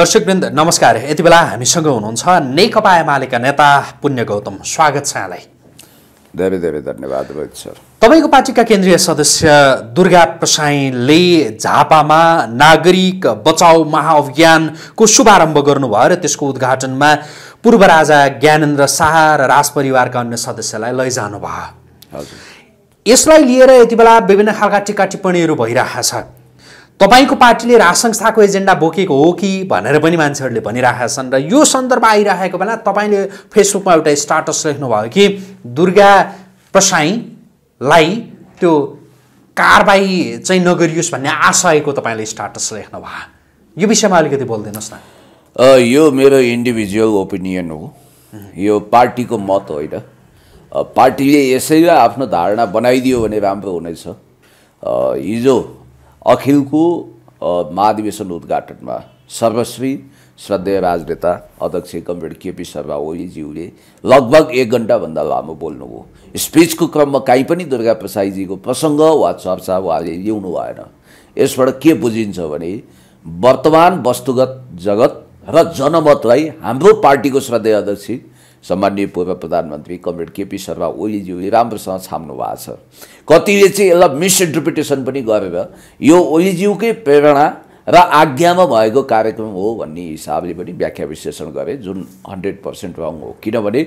दर्शकवृन्द नमस्कार यति बेला हामीसँग हुनुहुन्छ नेकपा एमालेका नेता पुण्य गौतम स्वागत छ यहाँलाई धेरै धेरै धन्यवाद रोहित सर तपाईँको पार्टीका केन्द्रीय सदस्य दुर्गा प्रसाईले झापामा नागरिक बचाउ महाअभियानको शुभारम्भ गर्नुभयो र त्यसको उद्घाटनमा पूर्व राजा ज्ञानेन्द्र शाह र राजपरिवारका अन्य सदस्यलाई लैजानु भयो यसलाई लिएर यति बेला विभिन्न खालका टिका टिप्पणीहरू भइरहेछ तपाईँको पार्टीले राज संस्थाको एजेन्डा बोकेको हो कि भनेर पनि मान्छेहरूले भनिरहेका छन् र यो सन्दर्भ आइरहेको बेला तपाईँले फेसबुकमा एउटा स्टाटस लेख्नुभयो कि दुर्गा प्रसाईलाई त्यो कारबाही चाहिँ नगरियोस् भन्ने आशयको तपाईँले स्टाटस लेख्नुभयो यो विषयमा अलिकति बोलिदिनुहोस् न यो मेरो इन्डिभिजुअल ओपिनियन हो यो पार्टीको मत होइन पार्टीले यसैलाई आफ्नो धारणा बनाइदियो भने राम्रो हुनेछ हिजो अखिलको महाधिवेशन उद्घाटनमा सर्वश्री श्रद्धेय राजनेता अध्यक्ष कमरेड केपी शर्मा ओलीज्यूले लगभग एक घन्टाभन्दा लामो बोल्नुभयो स्पिचको क्रममा काहीँ पनि दुर्गा प्रसाईजीको प्रसङ्ग वा चर्चा उहाँले ल्याउनु भएन यसबाट के बुझिन्छ भने वर्तमान वस्तुगत जगत र जनमतलाई हाम्रो पार्टीको श्रद्धेय अध्यक्ष सामान्य पूर्व प्रधानमन्त्री कमरेड केपी शर्मा ओलीज्यूले राम्रोसँग छाम्नु भएको छ कतिले चाहिँ यसलाई मिसइन्टरप्रिटेसन पनि गरेर यो ओलीज्यूकै प्रेरणा र आज्ञामा भएको कार्यक्रम हो भन्ने हिसाबले पनि व्याख्या विश्लेषण गरे जुन हन्ड्रेड पर्सेन्ट रङ हो किनभने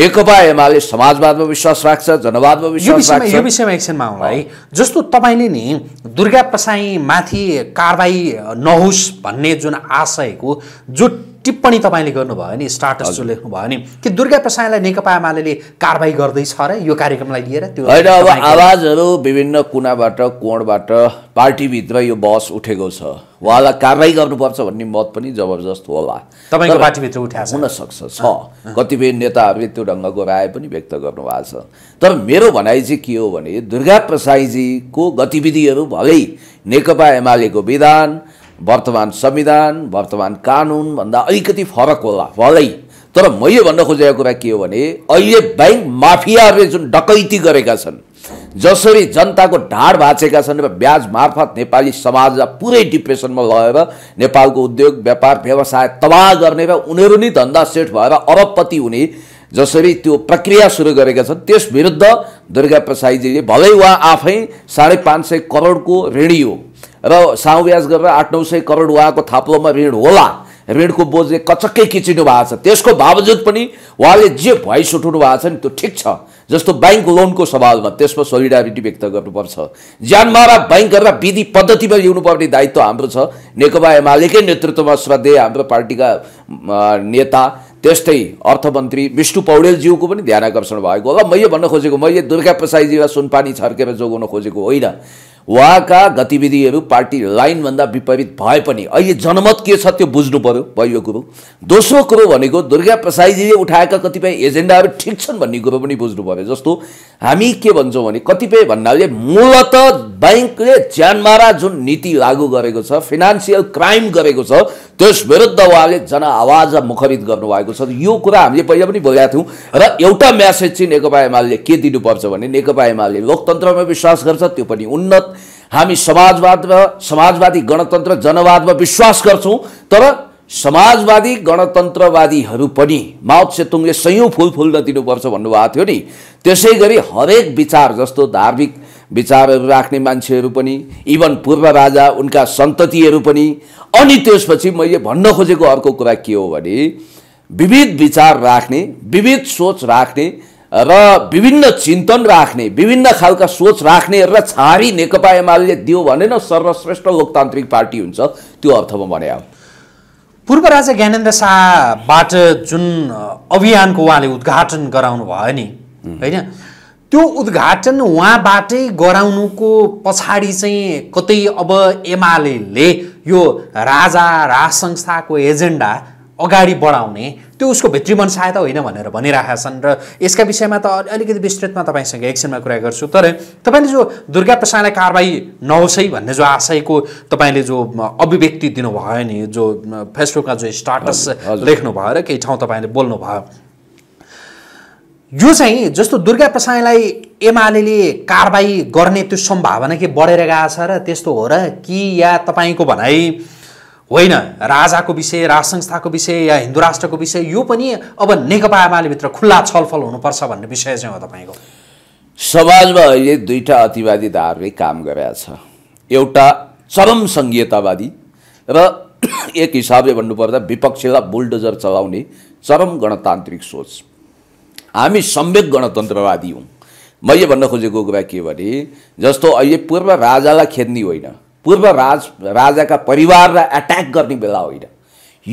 नेकपा एमाले समाजवादमा विश्वास राख्छ जनवादमा विश्वास राख्छ यो विषयमा एकछिनमा आउनु है जस्तो तपाईँले नि दुर्गा पसाईमाथि कारवाही नहोस् भन्ने जुन आशयको जो टिप्पणी तपाईँले गर्नुभयो नि स्टाटसहरू लेख्नुभयो नि कि दुर्गा प्रसाईलाई नेकपा एमाले कारवाही गर्दैछ र यो कार्यक्रमलाई लिएर त्यो होइन अब आवाजहरू विभिन्न कुनाबाट कोणबाट पार्टीभित्र यो बस उठेको छ उहाँलाई कारवाही गर्नुपर्छ भन्ने मत पनि जबरजस्त होला तपाईँको पार्टीभित्र उठा हुनसक्छ छ कतिपय नेताहरूले त्यो ढङ्गको राय पनि व्यक्त गर्नुभएको छ तर मेरो भनाइ चाहिँ के हो भने दुर्गा प्रसाईजीको गतिविधिहरू भलै नेकपा एमालेको विधान वर्तमान संविधान वर्तमान कानुनभन्दा अलिकति फरक होला भलै तर मैले भन्न खोजेको कुरा के हो भने अहिले ब्याङ्क माफियाहरूले जुन डकैती गरेका छन् जसरी जनताको ढाड भाँचेका छन् र ब्याज मार्फत नेपाली समाजलाई पुरै डिप्रेसनमा लगेर नेपालको उद्योग व्यापार व्यवसाय तबाह गर्ने र उनीहरू नै धन्दा सेठ भएर अरबपति हुने जसरी त्यो प्रक्रिया सुरु गरेका छन् त्यस विरुद्ध दुर्गा प्रसाईजीले भलै उहाँ आफै साढे पाँच सय करोडको ऋणी हो र साउ ब्याज गरेर आठ नौ सय करोड उहाँको थाप्लोमा ऋण होला ऋणको बोझले कचक्कै किचिनु भएको छ त्यसको बावजुद पनि उहाँले जे भोइस उठाउनु भएको छ नि त्यो ठिक छ जस्तो ब्याङ्क लोनको सवालमा त्यसमा सोलिडारिटी व्यक्त गर्नुपर्छ ज्यानमारा ब्याङ्क गरेर विधि पद्धतिमा लिनुपर्ने दायित्व हाम्रो छ नेकपा एमालेकै नेतृत्वमा श्रद्धेय हाम्रो पार्टीका नेता त्यस्तै अर्थमन्त्री विष्णु पौडेलज्यूको पनि ध्यान आकर्षण भएको होला मैले भन्न खोजेको मैले दुर्गा प्रसाईजीलाई सुनपानी छर्केर जोगाउन खोजेको होइन उहाँका गतिविधिहरू पार्टी लाइनभन्दा विपरीत भए पनि अहिले जनमत के छ त्यो बुझ्नु पऱ्यो भयो कुरो दोस्रो कुरो भनेको दुर्गा प्रसाईजीले उठाएका कतिपय एजेन्डाहरू ठिक छन् भन्ने कुरो पनि बुझ्नु पऱ्यो जस्तो हामी के भन्छौँ भने कतिपय भन्नाले मूलत ब्याङ्कले ज्यानमारा जुन नीति लागू गरेको छ फिनान्सियल क्राइम गरेको छ त्यस विरुद्ध उहाँले जनआवाज मुखरित गर्नुभएको छ यो कुरा हामीले पहिला पनि बोलेका थियौँ र एउटा म्यासेज चाहिँ नेकपा एमाले के दिनुपर्छ भने नेकपा एमाले लोकतन्त्रमा विश्वास गर्छ त्यो पनि उन्नत हामी समाजवादमा समाजवादी गणतन्त्र जनवादमा विश्वास गर्छौँ तर समाजवादी गणतन्त्रवादीहरू पनि माओ सेतुङले सयौँ फुल फुल्न दिनुपर्छ भन्नुभएको थियो नि त्यसै गरी हरेक विचार जस्तो धार्मिक विचारहरू राख्ने मान्छेहरू पनि इभन पूर्व राजा उनका सन्ततिहरू पनि अनि त्यसपछि मैले भन्न खोजेको अर्को कुरा के हो भने विविध विचार राख्ने विविध सोच राख्ने र विभिन्न चिन्तन राख्ने विभिन्न खालका सोच राख्ने र छारी नेकपा एमाले दियो भने न सर्वश्रेष्ठ लोकतान्त्रिक पार्टी हुन्छ त्यो अर्थमा भने अब पूर्व राजा ज्ञानेन्द्र शाहबाट जुन अभियानको उहाँले उद्घाटन गराउनु भयो नि होइन त्यो उद्घाटन उहाँबाटै गराउनुको पछाडि चाहिँ कतै अब एमाले यो राजा राज संस्थाको एजेन्डा अगाडि बढाउने त्यो उसको भित्री सहायता होइन भनेर भनिरहेका छन् र यसका विषयमा त अलिकति विस्तृतमा तपाईँसँग एकछिनमा कुरा गर्छु तर तपाईँले जो दुर्गा प्रसादलाई कारवाही नहोस् है भन्ने जो आशयको तपाईँले जो अभिव्यक्ति दिनुभयो नि जो फेसबुकमा जो स्टाटस लेख्नुभयो र केही ठाउँ तपाईँले बोल्नुभयो यो चाहिँ जस्तो दुर्गा प्रसाईलाई एमाले कारवाही गर्ने त्यो सम्भावना के बढेर गएको छ र त्यस्तो हो र कि या तपाईँको भनाइ होइन राजाको विषय राज संस्थाको विषय या हिन्दू राष्ट्रको विषय यो पनि अब नेकपा एमालेभित्र खुल्ला छलफल हुनुपर्छ भन्ने विषय चाहिँ हो तपाईँको समाजमा अहिले दुईवटा अतिवादी धारले काम गरेका छ एउटा चरम सङ्घीयतावादी र एक हिसाबले भन्नुपर्दा विपक्षीलाई बुलडोजर चलाउने चरम गणतान्त्रिक सोच हामी सम्यक गणतन्त्रवादी हौँ मैले भन्न खोजेको कुरा के भने जस्तो अहिले पूर्व राजालाई खेद्ने होइन पूर्व राज राजाका परिवारलाई एट्याक गर्ने बेला होइन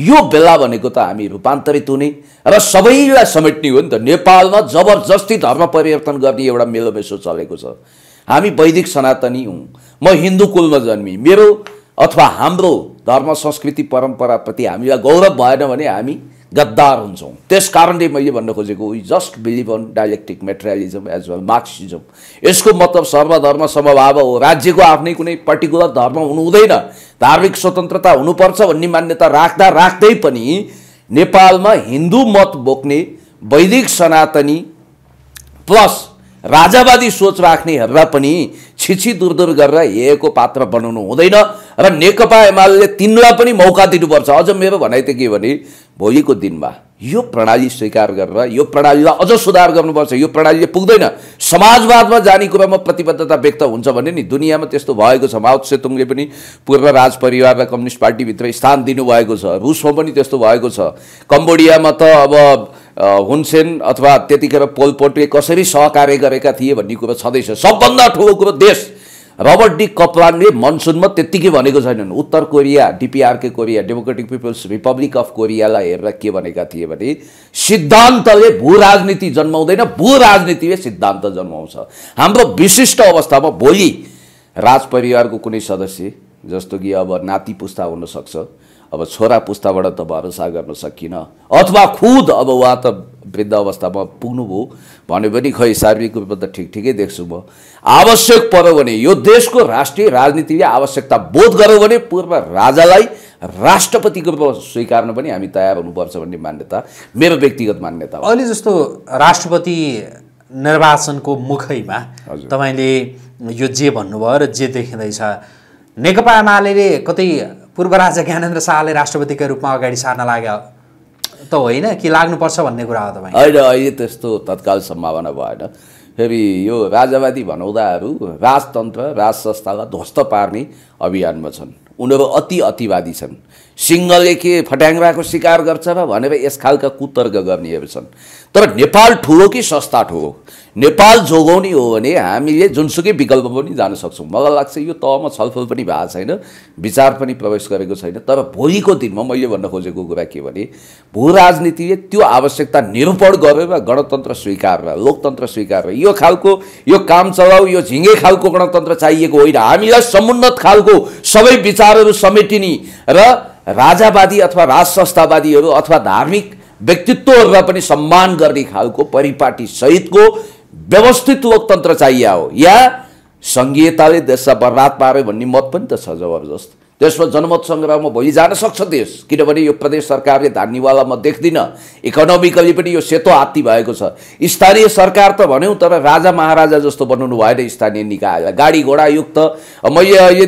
यो बेला भनेको त हामी रूपान्तरित हुने र सबैलाई समेट्ने हो नि त नेपालमा जबरजस्ती धर्म परिवर्तन गर्ने एउटा मेलोमेसो चलेको छ हामी वैदिक सनातनी हौँ म हिन्दू कुलमा जन्मी मेरो अथवा हाम्रो धर्म संस्कृति परम्पराप्रति हामीलाई गौरव भएन भने हामी गद्दार हुन्छौँ त्यस कारणले मैले भन्न खोजेको we just believe in dialectic materialism as well Marxism यसको मतलब सर्वधर्म समभाव हो राज्यको आफ्नै कुनै पर्टिकुलर धर्म हुनु हुँदैन धार्मिक स्वतन्त्रता हुनुपर्छ भन्ने मान्यता राख्दा राख्दै पनि नेपालमा हिन्दू मत बोक्ने वैदिक सनातनी प्लस राजावादी सोच राख्नेहरूलाई पनि छिछि दुर गरेर हेएको पात्र बनाउनु हुँदैन र नेकपा एमाले तिनलाई पनि मौका दिनुपर्छ अझ मेरो भनाइ त के भने भोलिको दिनमा यो प्रणाली स्वीकार गरेर यो प्रणालीलाई अझ सुधार गर्नुपर्छ यो प्रणालीले पुग्दैन समाजवादमा जाने कुरामा प्रतिबद्धता व्यक्त हुन्छ भने नि दुनियाँमा त्यस्तो भएको छ माओ सेतुङले पनि पूर्व राजपरिवार र कम्युनिस्ट पार्टीभित्र स्थान दिनुभएको छ रुसमा पनि त्यस्तो भएको छ कम्बोडियामा त अब हुनसेन अथवा त्यतिखेर पोलपोटले कसरी सहकार्य गरेका थिए भन्ने कुरो छँदैछ सबभन्दा ठुलो कुरो देश रबर्ट डी कप्लानले मनसुनमा त्यत्तिकै भनेको छैनन् उत्तर Korea DPRK Korea Democratic People's Republic of कोरियालाई हेरेर के भनेका थिए भने सिद्धान्तले भू राजनीति जन्माउँदैन भू राजनीतिले सिद्धान्त जन्माउँछ हाम्रो विशिष्ट अवस्थामा भोलि राजपरिवारको कुनै सदस्य जस्तो कि अब नाति पुस्ता हुनसक्छ अब छोरा पुस्ताबाट त भरोसा गर्न सकिनँ अथवा खुद अब उहाँ त वृद्ध अवस्थामा पुग्नुभयो भने पनि खै शारीरिक रूपमा त ठिक ठिकै देख्छु म आवश्यक पऱ्यो भने यो देशको राष्ट्रिय राजनीतिले आवश्यकता बोध गर्यो भने पूर्व राजालाई राष्ट्रपतिको रूपमा स्वीकार्न पनि हामी तयार हुनुपर्छ भन्ने मान्यता मेरो व्यक्तिगत मान्यता अहिले जस्तो राष्ट्रपति निर्वाचनको मुखैमा तपाईँले यो जे भन्नुभयो र जे देखिँदैछ नेकपा एमाले कतै पूर्व राजा ज्ञानेन्द्र शाहले राष्ट्रपतिकै रूपमा अगाडि सार्न लाग्यो त होइन कि लाग्नुपर्छ भन्ने कुरा हो तपाईँ होइन अहिले त्यस्तो तत्काल सम्भावना भएन फेरि यो राजावादी भनौँदाहरू राजतन्त्र राज संस्थालाई ध्वस्त पार्ने अभियानमा छन् उनीहरू अति अतिवादी छन् सिङ्गलले के फट्याङ्ग्राको शिकार गर्छ भनेर यस खालका कुतर्क गर्नेहरू छन् तर नेपाल ठुलो कि सस्ता ठुलो नेपाल जोगाउने हो भने हामीले जुनसुकै विकल्प पनि जान सक्छौँ मलाई लाग्छ यो तहमा छलफल पनि भएको छैन विचार पनि प्रवेश गरेको छैन तर भोलिको दिनमा मैले भन्न खोजेको कुरा के भने भू राजनीतिले त्यो आवश्यकता निरूपण गरेर गणतन्त्र स्वीकार लोकतन्त्र स्वीकार यो खालको यो काम चलाऊ यो झिङ्गे खालको गणतन्त्र चाहिएको होइन हामीलाई समुन्नत खालको सबै विचार विचारहरू समेटिने र राजावादी अथवा राज अथवा धार्मिक व्यक्तित्वहरूलाई पनि सम्मान गर्ने खालको परिपाटी सहितको व्यवस्थित लोकतन्त्र हो या सङ्घीयताले देशलाई बर्बाद पार्यो भन्ने मत पनि त छ जबरजस्त त्यसमा जनमत सङ्ग्रहमा जान सक्छ देश किनभने यो प्रदेश सरकारले धान्नेवाला म देख्दिनँ इकोनोमिकली पनि यो सेतो हात्ती भएको छ स्थानीय सरकार त भन्यौँ तर राजा महाराजा जस्तो बनाउनु भएन स्थानीय निकायलाई गाडी घोडायुक्त म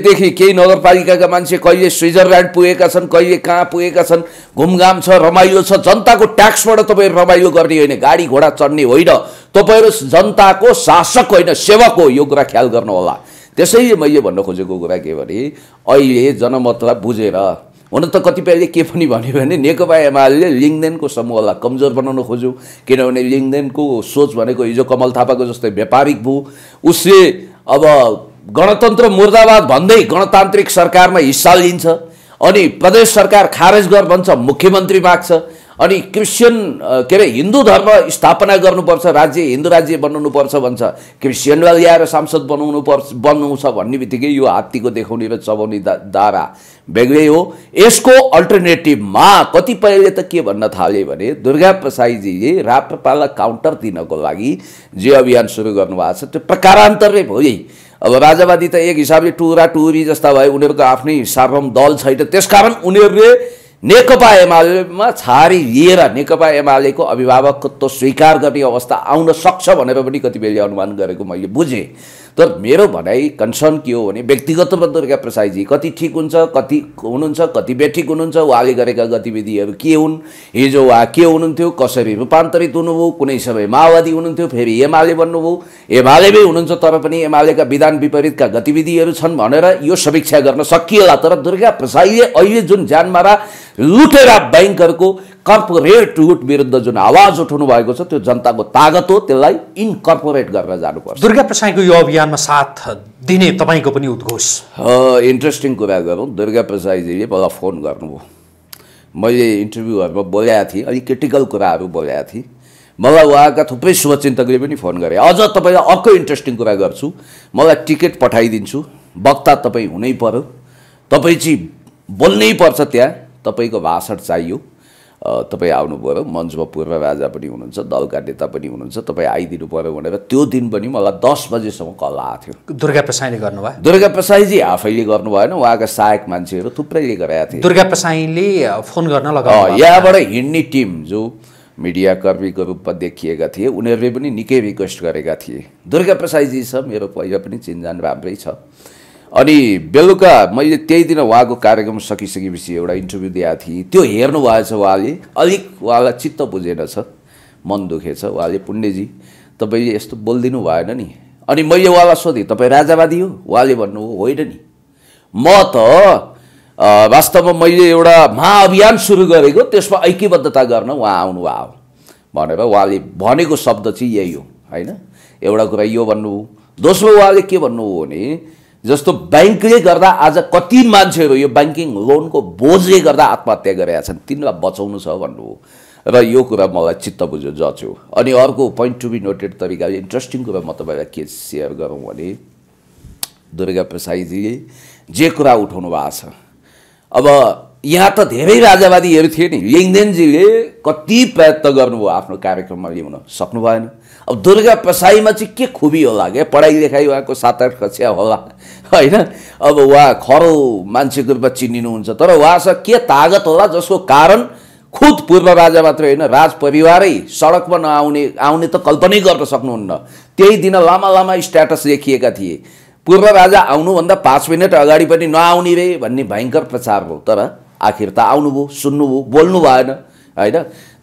देखेँ केही नगरपालिकाका मान्छे कहिले स्विजरल्यान्ड पुगेका छन् कहिले कहाँ पुगेका छन् घुमघाम छ रमाइलो छ जनताको ट्याक्सबाट तपाईँहरू रमाइलो गर्ने होइन गाडी घोडा चढ्ने होइन तपाईँहरू जनताको शासक होइन सेवक हो यो कुरा ख्याल गर्नुहोला त्यसैले मैले भन्न खोजेको कुरा के भने अहिले जनमतलाई बुझेर हुन त कतिपयले के पनि भन्यो भने नेकपा एमाले लिङ्गदेनको समूहलाई कमजोर बनाउन खोज्यो किनभने लिङ्गदेनको सोच भनेको हिजो कमल थापाको जस्तै व्यापारिक भू उसले अब गणतन्त्र मुर्दाबाद भन्दै गणतान्त्रिक सरकारमा हिस्सा लिन्छ अनि प्रदेश सरकार खारेज गर भन्छ मुख्यमन्त्री माग्छ अनि क्रिस्चियन के अरे हिन्दू धर्म स्थापना गर्नुपर्छ राज्य हिन्दू राज्य बनाउनुपर्छ भन्छ क्रिस्चियनलाई ल्याएर सांसद बनाउनु पर्छ बनाउँछ भन्ने बित्तिकै यो हात्तीको देखाउने र चबाउने दा दारा बेग्लै हो यसको अल्टरनेटिभमा कतिपयले त के भन्न थाले भने दुर्गा प्रसाईजीले राप्रपालाई काउन्टर दिनको लागि जे अभियान सुरु गर्नुभएको छ त्यो प्रकारान्तरै भयो भयो अब राजावादी त एक हिसाबले टुरा टुरी जस्ता भए उनीहरूको आफ्नै सार्वम दल छैन त्यसकारण उनीहरूले नेकपा एमालेमा छारी लिएर नेकपा एमालेको अभिभावकत्व स्वीकार गर्ने अवस्था आउन सक्छ भनेर पनि कतिपयले अनुमान गरेको मैले बुझेँ तर मेरो भनाइ कन्सर्न के हो भने व्यक्तिगत रूपमा दुर्गा प्रसाईजी कति ठिक हुन्छ कति हुनुहुन्छ कति बेठिक हुनुहुन्छ उहाँले गरेका गतिविधिहरू के हुन् हिजो उहाँ के हुनुहुन्थ्यो कसरी रूपान्तरित हुनुभयो कुनै समय माओवादी हुनुहुन्थ्यो फेरि एमाले बन्नुभयो एमालेमै हुनुहुन्छ तर पनि एमालेका विधान विपरीतका गतिविधिहरू छन् भनेर यो समीक्षा गर्न सकिएला तर दुर्गा प्रसाईले अहिले जुन ज्यानमारा लुटेर ब्याङ्कहरूको कर्पोरेट लुट विरुद्ध जुन आवाज उठाउनु भएको छ त्यो जनताको तागत हो त्यसलाई इनकर्पोरेट गरेर जानुपर्छ दुर्गा प्रसाईको यो अभियानमा साथ दिने तपाईँको पनि उद्घोष इन्ट्रेस्टिङ कुरा गरौँ दुर्गा प्रसाईजीले मलाई फोन गर्नुभयो मैले इन्टरभ्यूहरूमा बोलाएको थिएँ अलिक क्रिटिकल कुराहरू बोलाएको थिएँ मलाई उहाँका थुप्रै शुभचिन्तकले पनि फोन गरे अझ तपाईँलाई अर्को इन्ट्रेस्टिङ कुरा गर्छु मलाई टिकट पठाइदिन्छु वक्ता तपाईँ हुनै पऱ्यो तपाईँ चाहिँ बोल्नै पर्छ त्यहाँ तपाईँको भाषण चाहियो तपाईँ आउनु पऱ्यो मञ्चमा पूर्व राजा पनि हुनुहुन्छ दलका नेता पनि हुनुहुन्छ तपाईँ आइदिनु पऱ्यो भनेर त्यो दिन पनि मलाई दस बजीसम्म कल आएको थियो दुर्गा प्रसाईले गर्नुभयो दुर्गा प्रसाईजी आफैले गर्नु भएन उहाँका सहायक मान्छेहरू थुप्रैले गराएको थिए दुर्गा प्रसाईले फोन गर्न लगायो यहाँबाट हिँड्ने टिम जो मिडियाकर्मीको रूपमा देखिएका थिए उनीहरूले पनि निकै रिक्वेस्ट गरेका थिए दुर्गा प्रसाईजी छ मेरो पहिला पनि चिन्जान राम्रै छ अनि बेलुका मैले त्यही दिन उहाँको कार्यक्रम सकिसकेपछि एउटा इन्टरभ्यू दिएको थिएँ त्यो हेर्नु भएको छ उहाँले अलिक उहाँलाई चित्त बुझेनछ मन दुखेछ उहाँले पुण्यजी तपाईँले यस्तो बोलिदिनु भएन नि अनि मैले उहाँलाई सोधेँ तपाईँ राजावादी हो उहाँले भन्नु होइन नि म त वास्तवमा मैले एउटा महाअभियान सुरु गरेको त्यसमा ऐक्यबद्धता गर्न उहाँ आउनुभयो भनेर उहाँले भनेको शब्द चाहिँ यही हो होइन एउटा कुरा यो भन्नु दोस्रो उहाँले के भन्नु हो भने जस्तो ब्याङ्कले गर्दा आज कति मान्छेहरू यो ब्याङ्किङ लोनको बोझले गर्दा आत्महत्या गरेका छन् तिनलाई बचाउनु छ भन्नु हो र यो कुरा मलाई चित्त बुझ्यो जच्यो अनि अर्को पोइन्ट टु बी नोटेड तरिका इन्ट्रेस्टिङ कुरा म तपाईँलाई के सेयर गरौँ भने दुर्गा प्रसाईजीले जे कुरा उठाउनु भएको छ अब यहाँ त धेरै राजावादीहरू थिए नि लिङदेनजीले कति प्रयत्न गर्नुभयो आफ्नो कार्यक्रममा ल्याउन सक्नु भएन अब दुर्गा पसाईमा चाहिँ के खुबी होला क्या पढाइ लेखाइ उहाँको सात आठ कक्षा होला होइन अब उहाँ खरो मान्छेको रूपमा चिनिनुहुन्छ तर उहाँसँग के तागत होला जसको कारण खुद पूर्व राजा मात्रै होइन राज परिवारै सडकमा नआउने आउने त कल्पनै गर्न सक्नुहुन्न त्यही दिन लामा लामा स्ट्याटस लेखिएका थिए पूर्व राजा आउनुभन्दा पाँच मिनट अगाडि पनि नआउने रे भन्ने भयङ्कर प्रचार हो तर आखिर त आउनुभयो सुन्नुभयो बोल्नु भएन होइन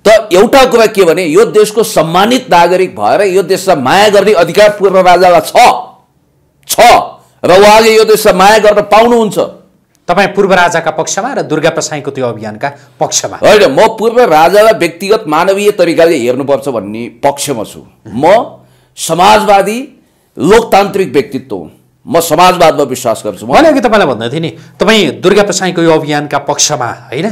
त एउटा कुरा के भने यो देशको सम्मानित नागरिक भएर यो देशलाई माया गर्ने अधिकार पूर्व राजालाई छ छ र उहाँले यो देशलाई माया गर्न पाउनुहुन्छ तपाईँ पूर्व राजाका पक्षमा र दुर्गा प्रसाईको त्यो अभियानका पक्षमा होइन म पूर्व राजालाई व्यक्तिगत मानवीय तरिकाले हेर्नुपर्छ भन्ने पक्षमा छु म समाजवादी लोकतान्त्रिक व्यक्तित्व हुँ म समाजवादमा विश्वास गर्छु मैले अघि तपाईँलाई भन्दै थिएँ नि तपाईँ दुर्गा प्रसाईको यो अभियानका पक्षमा होइन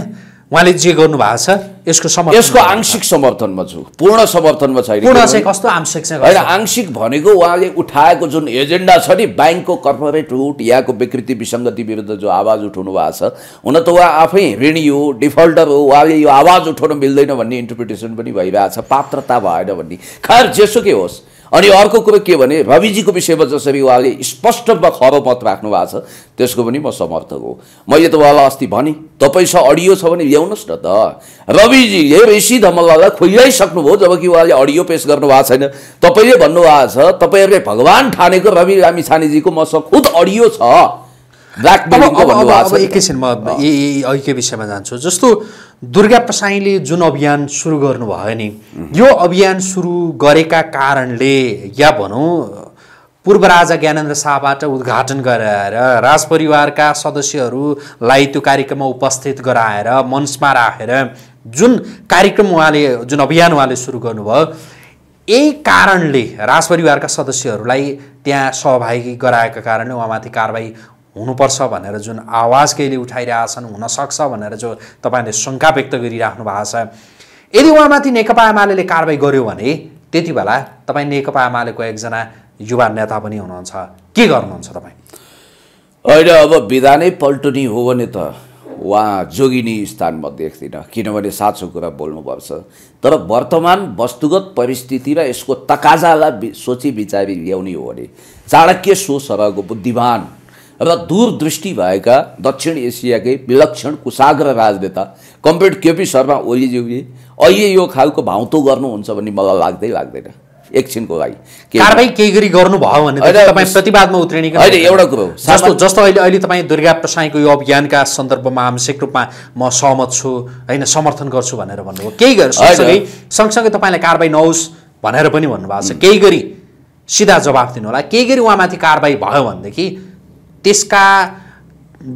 उहाँले जे गर्नु भएको छ यसको समर्थन यसको आंशिक समर्थनमा छु पूर्ण समर्थनमा छैन पूर्ण चाहिँ कस्तो आंशिक होइन आंशिक भनेको उहाँले उठाएको जुन एजेन्डा छ नि ब्याङ्कको कर्पोरेट रुट यहाँको विकृति विसङ्गति विरुद्ध जो आवाज उठाउनु भएको छ हुन त उहाँ आफै ऋणी हो डिफल्टर हो उहाँले यो आवाज उठाउन मिल्दैन भन्ने इन्टरप्रिटेसन पनि भइरहेछ पात्रता भएन भन्ने खैर जेसुकै होस् अनि अर्को कुरो के भने रविजीको विषयमा जसरी उहाँले स्पष्ट खरो मत राख्नु भएको छ त्यसको पनि म समर्थक हो मैले त उहाँलाई अस्ति भनेँ तपाईँ अडियो छ भने ल्याउनुहोस् न त रविजीले ऋषि धमल्लालाई खोइलाइसक्नुभयो जबकि उहाँले अडियो पेस भएको छैन तपाईँले भन्नुभएको छ तपाईँहरूले भगवान् ठानेको रवि रामी छानेजीको मसँग खुद अडियो छ एकैछिन म यही अहिलेको विषयमा जान्छु जस्तो दुर्गा प्रसाईले जुन अभियान सुरु गर्नुभयो नि यो अभियान सुरु गरेका कारणले या भनौँ पूर्व राजा ज्ञानेन्द्र शाहबाट उद्घाटन गराएर राजपरिवारका सदस्यहरूलाई त्यो कार्यक्रममा उपस्थित गराएर मञ्चमा राखेर जुन कार्यक्रम उहाँले जुन अभियान उहाँले सुरु गर्नुभयो यही कारणले राजपरिवारका सदस्यहरूलाई त्यहाँ सहभागी गराएका कारणले उहाँमाथि कारवाही हुनुपर्छ भनेर जुन आवाज कहिले उठाइरहेछन् हुनसक्छ भनेर जो तपाईँले शङ्का व्यक्त गरिराख्नु भएको छ यदि उहाँमाथि नेकपा एमाले कारवाही गर्यो भने त्यति बेला तपाईँ नेकपा एमालेको एकजना युवा नेता पनि हुनुहुन्छ के गर्नुहुन्छ तपाईँ अहिले अब विधानै पल्टुनी हो भने त उहाँ जोगिने स्थानमा देख्दिनँ किनभने साँचो कुरा बोल्नुपर्छ तर वर्तमान वस्तुगत परिस्थिति र यसको तकाजालाई सोची विचारी ल्याउने हो भने चाणक्य सोच बुद्धिमान र दूरदृष्टि भएका दक्षिण एसियाकै विलक्षण कुसाग्र राजनेता कम्प्युटर केपी शर्मा ओलीज्यूले अहिले यो खालको भाउतो गर्नुहुन्छ भन्ने मलाई लाग्दै लाग्दैन एकछिनको लागि कारवाही केही गरी गर्नुभयो भने तपाईँ प्रतिवादमा उत्रिने अहिले एउटा कुरो जस्तो जस्तो अहिले अहिले तपाईँ दुर्गा प्रसाईको यो अभियानका सन्दर्भमा आंशिक रूपमा म सहमत छु होइन समर्थन गर्छु भनेर भन्नुभयो केही गरी सँगसँगै सँगसँगै तपाईँलाई कारवाही नहोस् भनेर पनि भन्नुभएको छ केही गरी सिधा जवाफ दिनु होला केही गरी उहाँमाथि कारवाही भयो भनेदेखि त्यसका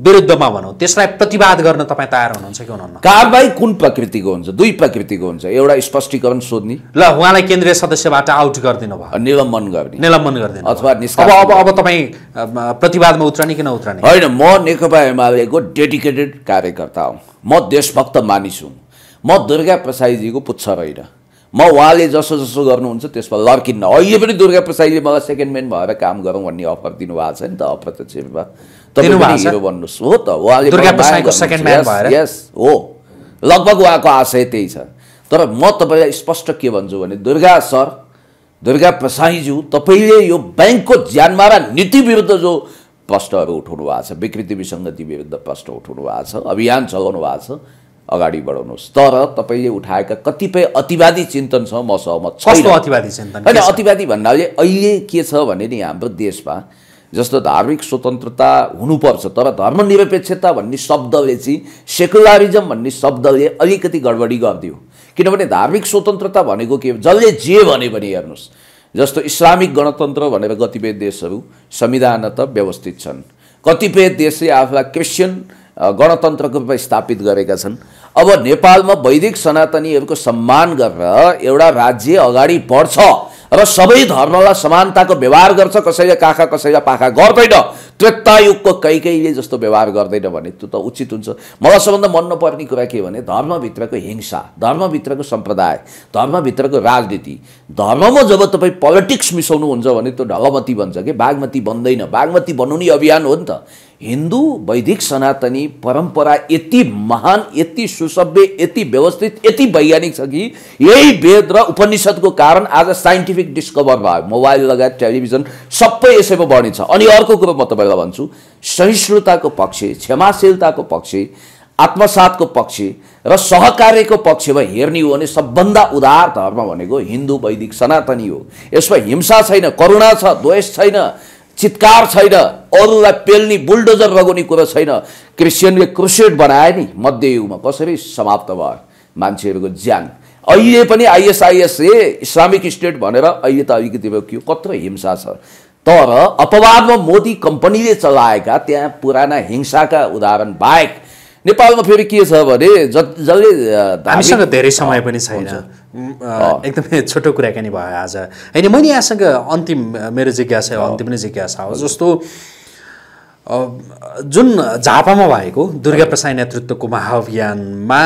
विरुद्धमा भनौँ त्यसलाई प्रतिवाद गर्न तपाईँ तयार हुनुहुन्छ कि हुनुहुन्न कारवाही कुन प्रकृतिको हुन्छ दुई प्रकृतिको हुन्छ एउटा स्पष्टीकरण सोध्ने ल उहाँलाई केन्द्रीय सदस्यबाट आउट गरिदिनु भयो निलम्बन गर्ने निलम्बन गरिदिनु अथवा अब अब अब तपाईँ प्रतिवादमा उत्रने कि नउत्रने होइन म नेकपा एमालेको डेडिकेटेड कार्यकर्ता हुँ म देशभक्त मानिस हुँ म दुर्गा प्रसाईजीको पुच्छर होइन म उहाँले जसो जसो गर्नुहुन्छ त्यसमा लड्किन्न अहिले पनि दुर्गा प्रसाईले मलाई सेकेन्ड म्यान भएर काम गरौँ भन्ने अफर दिनुभएको छ नि त अप्रत्यक्ष रूपमा हिरो भन्नुहोस् हो त उहाँले यस हो लगभग उहाँको आशय त्यही छ तर म तपाईँलाई स्पष्ट के भन्छु भने दुर्गा सर दुर्गा प्रसाईज्यू तपाईँले यो ब्याङ्कको ज्यानमारा नीति विरुद्ध जो प्रश्नहरू उठाउनु भएको छ विकृति विसङ्गति विरुद्ध प्रश्न उठाउनु भएको छ अभियान चलाउनु भएको छ अगाडि बढाउनुहोस् तर तपाईँले उठाएका कतिपय अतिवादी चिन्तन छ म सहमत छैन अतिवादी चिन्तन होइन अतिवादी भन्नाले अहिले के छ भने नि हाम्रो देशमा जस्तो धार्मिक स्वतन्त्रता हुनुपर्छ तर धर्मनिरपेक्षता भन्ने शब्दले चाहिँ सेकुलरिजम भन्ने शब्दले अलिकति गडबडी गरिदियो किनभने धार्मिक स्वतन्त्रता भनेको के जसले जे भने पनि हेर्नुहोस् जस्तो इस्लामिक गणतन्त्र भनेर कतिपय देशहरू संविधान त व्यवस्थित छन् कतिपय देशले आफूलाई क्रिस्चियन गणतन्त्रको रूपमा स्थापित गरेका छन् अब नेपालमा वैदिक सनातनीहरूको सम्मान गरेर एउटा राज्य अगाडि बढ्छ र सबै धर्मलाई समानताको व्यवहार गर्छ कसैले काखा कसैलाई पाखा गर्दैन कै कैकैले जस्तो व्यवहार गर्दैन भने त्यो त उचित हुन्छ मलाई सबभन्दा मन नपर्ने कुरा के भने धर्मभित्रको हिंसा धर्मभित्रको सम्प्रदाय धर्मभित्रको राजनीति धर्ममा जब तपाईँ पोलिटिक्स मिसाउनुहुन्छ भने त्यो ढगमती बन्छ कि बागमती बन्दैन बागमती बनाउने अभियान हो नि त हिन्दू वैदिक सनातनी परम्परा यति महान यति सुसभ्य यति व्यवस्थित यति वैज्ञानिक छ कि यही वेद र उपनिषद्को कारण आज साइन्टिफिक डिस्कभर भयो मोबाइल लगायत टेलिभिजन सबै यसैमा बढी अनि अर्को कुरो म तपाईँलाई भन्छु सहिष्णुताको पक्ष क्षमाशीलताको पक्ष आत्मसातको पक्ष र सहकार्यको पक्षमा हेर्ने हो भने सबभन्दा उदार धर्म भनेको हिन्दू वैदिक सनातनी हो यसमा हिंसा छैन करुणा छ द्वेष छैन चितकार छैन अरूलाई पेल्ने बुलडोजर लगाउने कुरा छैन क्रिस्चियनले क्रुसेड बनाए नि मध्ययुगमा कसरी समाप्त भयो मान्छेहरूको ज्यान अहिले पनि आइएसआइएसले इस्लामिक स्टेट भनेर अहिले त अलिकति कत्रो हिंसा छ तर अपवादमा मोदी कम्पनीले चलाएका त्यहाँ पुराना हिंसाका उदाहरण बाहेक नेपालमा फेरि के छ भने जसले धेरै समय पनि छैन एकदमै छोटो कुराकानी भयो आज होइन मैले यहाँसँग अन्तिम मेरो जिज्ञासा अन्तिम नै जिज्ञासा हो जस्तो जुन झापामा भएको दुर्गा प्रसाई नेतृत्वको महाअभियानमा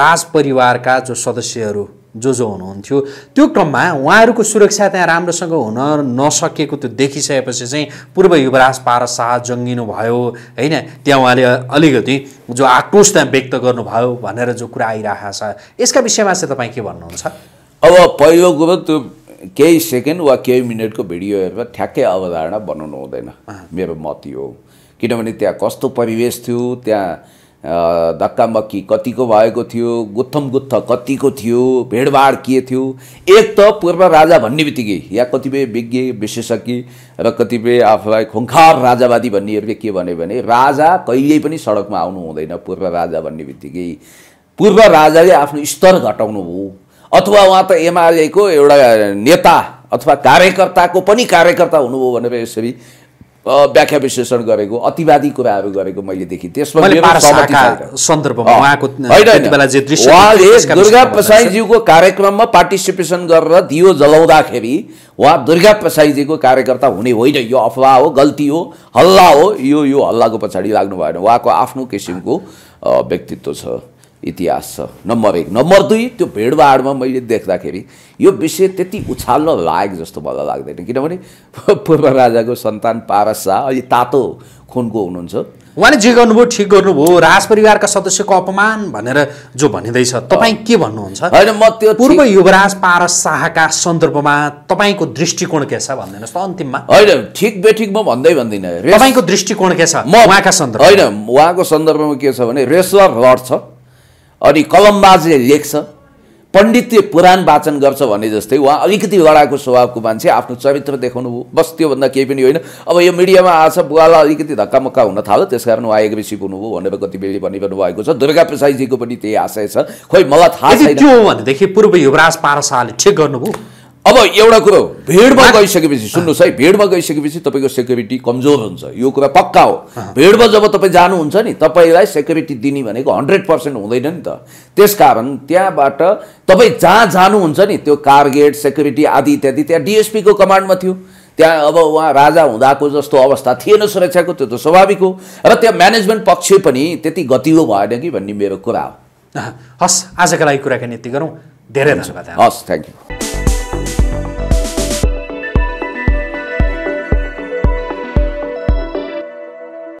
राजपरिवारका जो सदस्यहरू जो जो हुनुहुन्थ्यो त्यो क्रममा उहाँहरूको सुरक्षा त्यहाँ राम्रोसँग हुन नसकेको त्यो देखिसकेपछि चाहिँ पूर्व युवराज पार शाह जङ्गिनु भयो होइन त्यहाँ उहाँले अलिकति जो आक्रोश त्यहाँ व्यक्त गर्नुभयो भनेर जो कुरा आइरहेको छ यसका विषयमा चाहिँ तपाईँ के भन्नुहुन्छ अब पहिलो कुरो त्यो केही सेकेन्ड वा केही मिनटको भिडियो हेरेर ठ्याक्कै अवधारणा बनाउनु हुँदैन मेरो मत यो किनभने त्यहाँ कस्तो परिवेश थियो त्यहाँ धक्कामक्की कतिको भएको थियो गुत्थम गुत्थ कतिको थियो भेडभाड के थियो एक त पूर्व राजा भन्ने बित्तिकै या कतिपय विज्ञ विशेषज्ञ र कतिपय आफूलाई खुङखार राजावादी भन्नेहरूले के भन्यो भने राजा कहिल्यै पनि सडकमा आउनु हुँदैन पूर्व राजा भन्ने बित्तिकै पूर्व राजाले आफ्नो स्तर घटाउनु हो अथवा उहाँ त एमालेको एउटा नेता अथवा कार्यकर्ताको पनि कार्यकर्ता हुनुभयो भनेर यसरी व्याख्या विश्लेषण गरेको अतिवादी कुराहरू गरेको मैले देखेँ त्यसमा दुर्गा प्रसाईज्यूको कार्यक्रममा पार्टिसिपेसन गरेर दियो जलाउँदाखेरि उहाँ दुर्गा प्रसाईजीको कार्यकर्ता हुने होइन यो अफवाह हो गल्ती हो हल्ला हो यो यो हल्लाको पछाडि लाग्नु भएन उहाँको आफ्नो किसिमको व्यक्तित्व छ इतिहास छ नम्बर एक नम्बर दुई त्यो भिडभाडमा मैले देख्दाखेरि यो विषय त्यति उछाल्न लायक जस्तो मलाई लाग्दैन किनभने पूर्व राजाको सन्तान पारस शाह अलि तातो खुनको हुनुहुन्छ उहाँले जे गर्नुभयो ठिक गर्नुभयो राजपरिवारका सदस्यको अपमान भनेर जो भनिँदैछ तपाईँ के भन्नुहुन्छ होइन म त्यो पूर्व युवराज पारस शाहका सन्दर्भमा तपाईँको दृष्टिकोण के छ भनिदिनुहोस् त अन्तिममा होइन ठिक बेठिक म भन्दै भन्दिनँ तपाईँको दृष्टिकोण के छ म उहाँका सन्दर्भ होइन उहाँको सन्दर्भमा के छ भने रेसर रड छ अनि कलमबाजले लेख्छ पण्डितले पुराण वाचन गर्छ भने जस्तै उहाँ अलिकति लडाएको स्वभावको मान्छे आफ्नो चरित्र देखाउनु भयो बस त्योभन्दा केही पनि होइन अब यो मिडियामा आएछ बुवालाई अलिकति धक्का मक्का हुन थाल्यो त्यस कारण उहाँ एक एग्रेसिभ हुनुभयो भनेर कतिपयले भनि भएको छ दुर्गा प्रसाईजीको पनि त्यही आशय छ खोइ मलाई थाहा छैन भनेदेखि पूर्व युवराज पारसाले ठिक गर्नुभयो अब एउटा कुरो भिडमा गइसकेपछि सुन्नुहोस् है भिडमा गइसकेपछि तपाईँको सेक्युरिटी कमजोर हुन्छ यो कुरा पक्का हो भिडमा जब तपाईँ जानुहुन्छ नि तपाईँलाई सेक्युरिटी दिने भनेको हन्ड्रेड पर्सेन्ट हुँदैन नि त त्यसकारण त्यहाँबाट तपाईँ जहाँ जानुहुन्छ नि त्यो कारगेट सेक्युरिटी आदि इत्यादि त्यहाँ डिएसपीको कमान्डमा थियो त्यहाँ अब उहाँ राजा हुँदाको जस्तो अवस्था थिएन सुरक्षाको त्यो त स्वाभाविक हो र त्यहाँ म्यानेजमेन्ट पक्ष पनि त्यति हो भएन कि भन्ने मेरो कुरा हो हस् आजका लागि कुराकानी यति गरौँ धेरै धन्यवाद हस् थ्याङ्क यू